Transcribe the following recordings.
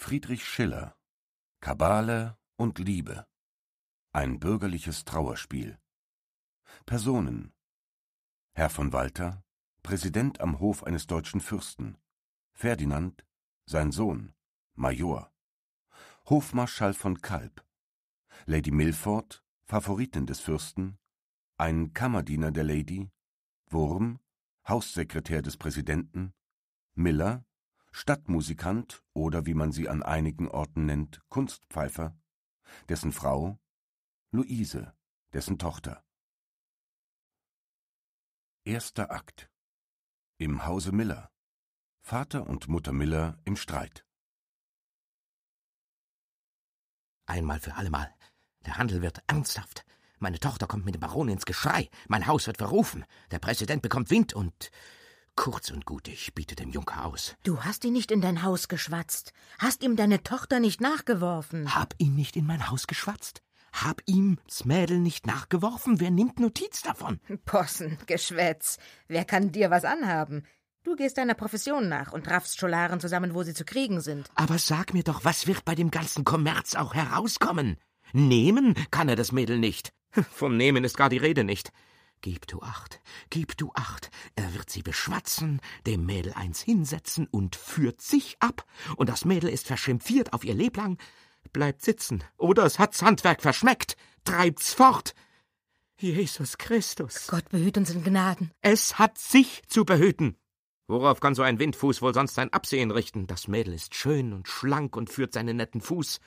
Friedrich Schiller Kabale und Liebe Ein bürgerliches Trauerspiel Personen Herr von Walter, Präsident am Hof eines deutschen Fürsten Ferdinand, sein Sohn, Major Hofmarschall von Kalb Lady Milford, Favoritin des Fürsten ein Kammerdiener der Lady Wurm, Haussekretär des Präsidenten Miller, Stadtmusikant oder wie man sie an einigen Orten nennt, Kunstpfeifer, dessen Frau Luise, dessen Tochter. Erster Akt Im Hause Miller Vater und Mutter Miller im Streit. Einmal für allemal. Der Handel wird ernsthaft. Meine Tochter kommt mit dem Baron ins Geschrei. Mein Haus wird verrufen. Der Präsident bekommt Wind und Kurz und gut, ich biete dem Junker aus. Du hast ihn nicht in dein Haus geschwatzt, hast ihm deine Tochter nicht nachgeworfen. Hab ihn nicht in mein Haus geschwatzt? Hab ihm's Mädel nicht nachgeworfen? Wer nimmt Notiz davon? Possen, Geschwätz. Wer kann dir was anhaben? Du gehst deiner Profession nach und raffst Scholaren zusammen, wo sie zu kriegen sind. Aber sag mir doch, was wird bei dem ganzen Kommerz auch herauskommen? Nehmen kann er das Mädel nicht. Vom Nehmen ist gar die Rede nicht. Gib du acht, gib du acht, er wird sie beschwatzen, dem Mädel eins hinsetzen und führt sich ab, und das Mädel ist verschimpfiert auf ihr Leblang, bleibt sitzen, oder oh, es hat's Handwerk verschmeckt, treibt's fort. Jesus Christus. Gott behüt uns in Gnaden. Es hat sich zu behüten. Worauf kann so ein Windfuß wohl sonst sein Absehen richten? Das Mädel ist schön und schlank und führt seinen netten Fuß.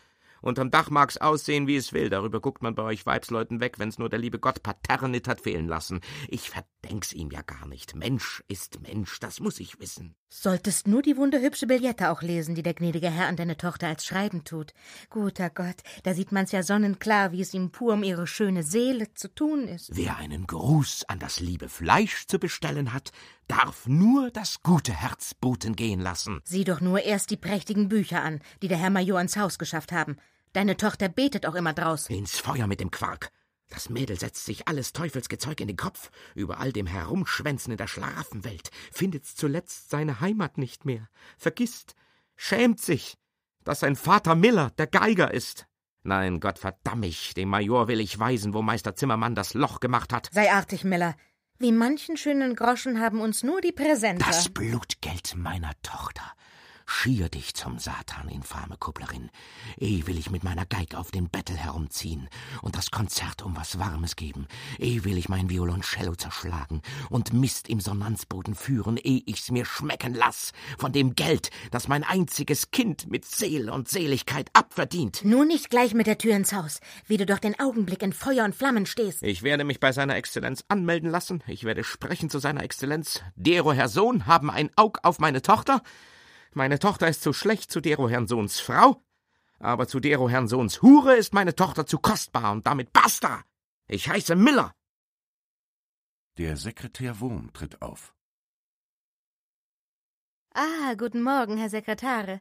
Unterm Dach mag's aussehen, wie es will. Darüber guckt man bei euch Weibsleuten weg, wenn's nur der liebe Gott Paternit hat fehlen lassen. Ich verdenk's ihm ja gar nicht. Mensch ist Mensch, das muß ich wissen. Solltest nur die wunderhübsche Billette auch lesen, die der gnädige Herr an deine Tochter als Schreiben tut. Guter Gott, da sieht man's ja sonnenklar, wie es ihm pur um ihre schöne Seele zu tun ist. Wer einen Gruß an das liebe Fleisch zu bestellen hat, darf nur das gute Herz boten gehen lassen. Sieh doch nur erst die prächtigen Bücher an, die der Herr Major ins Haus geschafft haben. Deine Tochter betet auch immer draußen. Ins Feuer mit dem Quark. Das Mädel setzt sich alles Teufelsgezeug in den Kopf, über all dem Herumschwänzen in der Schlaraffenwelt, findet zuletzt seine Heimat nicht mehr, vergisst, schämt sich, dass sein Vater Miller der Geiger ist. Nein, Gott verdamm mich, dem Major will ich weisen, wo Meister Zimmermann das Loch gemacht hat. Sei artig, Miller. Wie manchen schönen Groschen haben uns nur die Präsenter. Das Blutgeld meiner Tochter Schier dich zum Satan, infame Kupplerin. Eh will ich mit meiner Geig auf dem Bettel herumziehen und das Konzert um was Warmes geben. Eh will ich mein Violoncello zerschlagen und Mist im Sonnanzboden führen, eh ich's mir schmecken lass von dem Geld, das mein einziges Kind mit Seele und Seligkeit abverdient. Nur nicht gleich mit der Tür ins Haus, wie du doch den Augenblick in Feuer und Flammen stehst. Ich werde mich bei seiner Exzellenz anmelden lassen. Ich werde sprechen zu seiner Exzellenz. Dero Herr Sohn haben ein Aug auf meine Tochter. Meine Tochter ist zu schlecht zu dero Herrn Sohns Frau, aber zu dero Herrn Sohns Hure ist meine Tochter zu kostbar und damit basta! Ich heiße Miller! Der Sekretär Wurm tritt auf. Ah, guten Morgen, Herr Sekretare.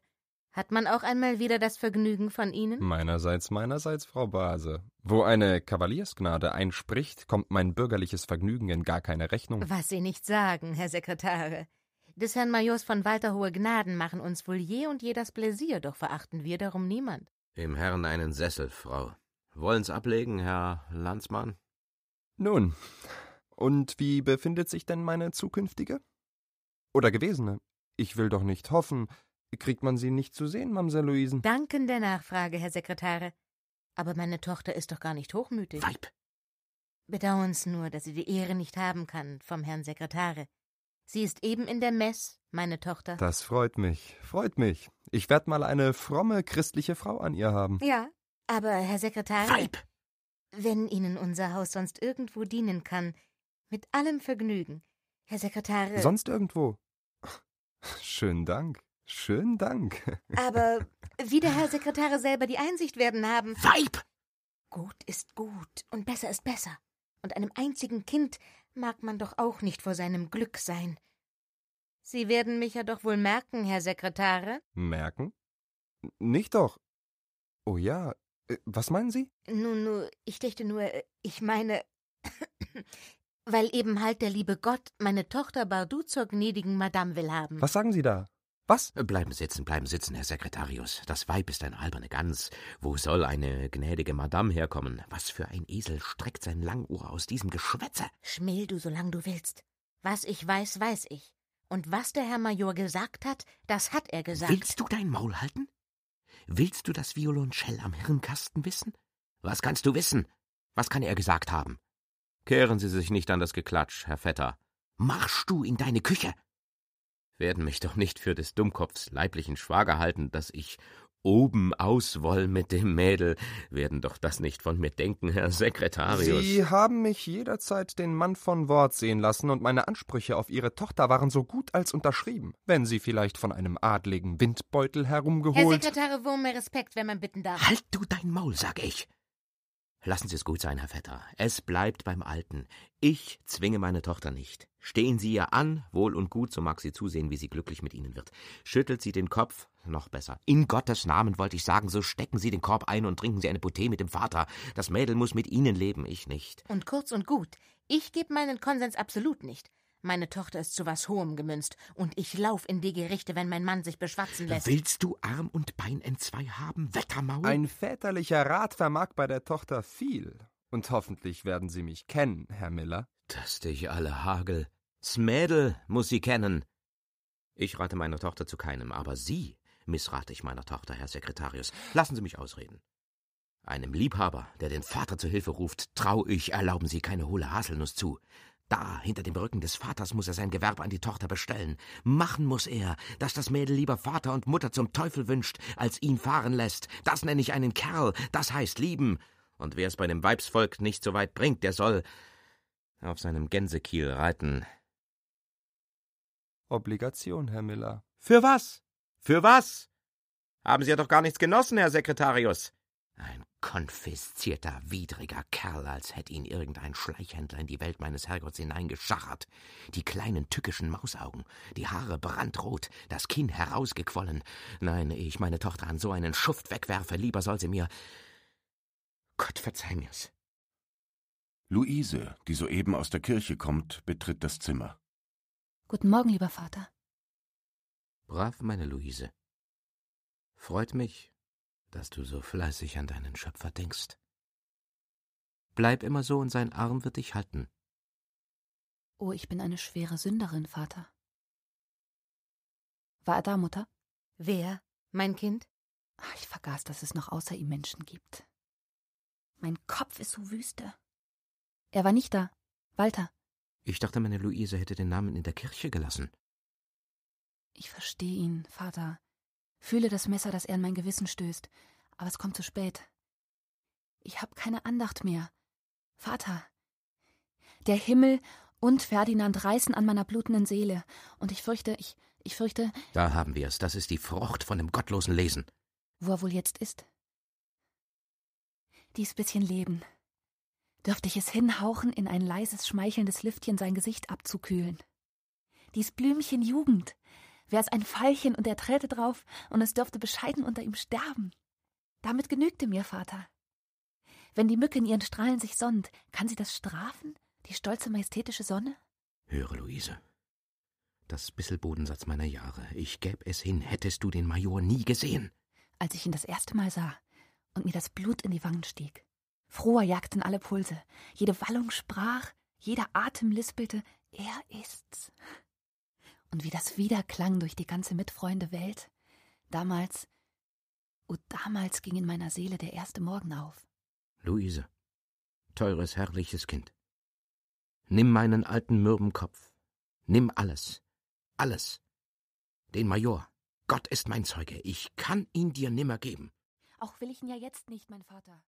Hat man auch einmal wieder das Vergnügen von Ihnen? Meinerseits, meinerseits, Frau Base. Wo eine Kavaliersgnade einspricht, kommt mein bürgerliches Vergnügen in gar keine Rechnung. Was Sie nicht sagen, Herr Sekretare des Herrn Majors von Walter hohe Gnaden machen uns wohl je und je das Pläsier, doch verachten wir darum niemand. Im Herrn einen Sessel, Frau. Wollen's ablegen, Herr Landsmann? Nun, und wie befindet sich denn meine zukünftige? Oder gewesene? Ich will doch nicht hoffen. Kriegt man sie nicht zu sehen, Mamsell Luisen? Danken der Nachfrage, Herr Sekretär. Aber meine Tochter ist doch gar nicht hochmütig. Weib! Bedauern's nur, dass sie die Ehre nicht haben kann vom Herrn Sekretär. Sie ist eben in der Mess, meine Tochter. Das freut mich, freut mich. Ich werde mal eine fromme christliche Frau an ihr haben. Ja, aber Herr Sekretär. Weib! Wenn Ihnen unser Haus sonst irgendwo dienen kann, mit allem Vergnügen. Herr Sekretär. Äh sonst irgendwo. Schönen Dank. Schönen Dank. Aber wie der Herr Sekretär selber die Einsicht werden haben. Weib! Gut ist gut und besser ist besser. Und einem einzigen Kind mag man doch auch nicht vor seinem Glück sein. Sie werden mich ja doch wohl merken, Herr Sekretare? Merken? Nicht doch. Oh ja. Äh, was meinen Sie? Nun, nun, ich dächte nur, äh, ich meine, weil eben halt der liebe Gott meine Tochter Bardu zur gnädigen Madame will haben. Was sagen Sie da? Was? Bleiben sitzen, bleiben sitzen, Herr Sekretarius. Das Weib ist eine alberne Gans. Wo soll eine gnädige Madame herkommen? Was für ein Esel streckt sein Langohr aus diesem Geschwätze? Schmähl du, solange du willst. Was ich weiß, weiß ich. Und was der Herr Major gesagt hat, das hat er gesagt. Willst du dein Maul halten? Willst du das Violoncell am Hirnkasten wissen? Was kannst du wissen? Was kann er gesagt haben? Kehren Sie sich nicht an das Geklatsch, Herr Vetter. Marsch du in deine Küche! werden mich doch nicht für des Dummkopfs leiblichen Schwager halten, dass ich oben auswoll mit dem Mädel, werden doch das nicht von mir denken, Herr Sekretarius. Sie haben mich jederzeit den Mann von Wort sehen lassen, und meine Ansprüche auf Ihre Tochter waren so gut als unterschrieben, wenn sie vielleicht von einem adligen Windbeutel herumgeholt. Herr Sekretär, wo mehr Respekt, wenn man bitten darf. Halt du dein Maul, sag ich. Lassen Sie es gut sein, Herr Vetter. Es bleibt beim Alten. Ich zwinge meine Tochter nicht. Stehen Sie ihr an, wohl und gut, so mag sie zusehen, wie sie glücklich mit Ihnen wird. Schüttelt sie den Kopf, noch besser. In Gottes Namen wollte ich sagen, so stecken Sie den Korb ein und trinken Sie eine Bouteille mit dem Vater. Das Mädel muss mit Ihnen leben, ich nicht. Und kurz und gut, ich gebe meinen Konsens absolut nicht. Meine Tochter ist zu was Hohem gemünzt, und ich lauf in die Gerichte, wenn mein Mann sich beschwatzen lässt. Willst du Arm und Bein entzwei haben, Wettermaul? Ein väterlicher Rat vermag bei der Tochter viel. Und hoffentlich werden Sie mich kennen, Herr Miller. Dass dich alle Hagel. Smädel muss sie kennen. Ich rate meiner Tochter zu keinem, aber Sie missrate ich meiner Tochter, Herr Sekretarius. Lassen Sie mich ausreden. Einem Liebhaber, der den Vater zu Hilfe ruft, trau ich, erlauben Sie keine hohle Haselnuss zu. Da, hinter dem Rücken des Vaters, muss er sein Gewerb an die Tochter bestellen. Machen muss er, dass das Mädel lieber Vater und Mutter zum Teufel wünscht, als ihn fahren lässt. Das nenne ich einen Kerl, das heißt lieben. Und wer es bei dem Weibsvolk nicht so weit bringt, der soll auf seinem Gänsekiel reiten. Obligation, Herr Miller. Für was? Für was? Haben Sie ja doch gar nichts genossen, Herr Sekretarius. Konfiszierter, widriger Kerl, als hätte ihn irgendein Schleichhändler in die Welt meines Herrgotts hineingeschachert. Die kleinen tückischen Mausaugen, die Haare brandrot, das Kinn herausgequollen. Nein, ich meine Tochter an so einen Schuft wegwerfe, lieber soll sie mir. Gott verzeih mir's. Luise, die soeben aus der Kirche kommt, betritt das Zimmer. Guten Morgen, lieber Vater. Brav, meine Luise. Freut mich, dass du so fleißig an deinen Schöpfer denkst. Bleib immer so und sein Arm wird dich halten. Oh, ich bin eine schwere Sünderin, Vater. War er da, Mutter? Wer? Mein Kind? Ach, ich vergaß, dass es noch außer ihm Menschen gibt. Mein Kopf ist so wüste. Er war nicht da. Walter. Ich dachte, meine Luise hätte den Namen in der Kirche gelassen. Ich verstehe ihn, Vater fühle das Messer, das er in mein Gewissen stößt, aber es kommt zu spät. Ich habe keine Andacht mehr. Vater. Der Himmel und Ferdinand reißen an meiner blutenden Seele, und ich fürchte, ich, ich fürchte. Da haben wir es, das ist die Frucht von dem gottlosen Lesen. Wo er wohl jetzt ist? Dies bisschen Leben. Dürfte ich es hinhauchen, in ein leises, schmeichelndes Lüftchen sein Gesicht abzukühlen. Dies Blümchen Jugend wäre es ein Veilchen und er träte drauf, und es dürfte bescheiden unter ihm sterben. Damit genügte mir, Vater. Wenn die Mücke in ihren Strahlen sich sonnt, kann sie das strafen, die stolze majestätische Sonne? Höre, Luise. Das Bisselbodensatz meiner Jahre. Ich gäb es hin, hättest du den Major nie gesehen. Als ich ihn das erste Mal sah und mir das Blut in die Wangen stieg. Froher jagten alle Pulse. Jede Wallung sprach, jeder Atem lispelte, er ist's. Und wie das wiederklang durch die ganze Mitfreunde-Welt. Damals, oh, damals ging in meiner Seele der erste Morgen auf. Luise, teures, herrliches Kind. Nimm meinen alten mürben Kopf. Nimm alles. Alles. Den Major. Gott ist mein Zeuge. Ich kann ihn dir nimmer geben. Auch will ich ihn ja jetzt nicht, mein Vater.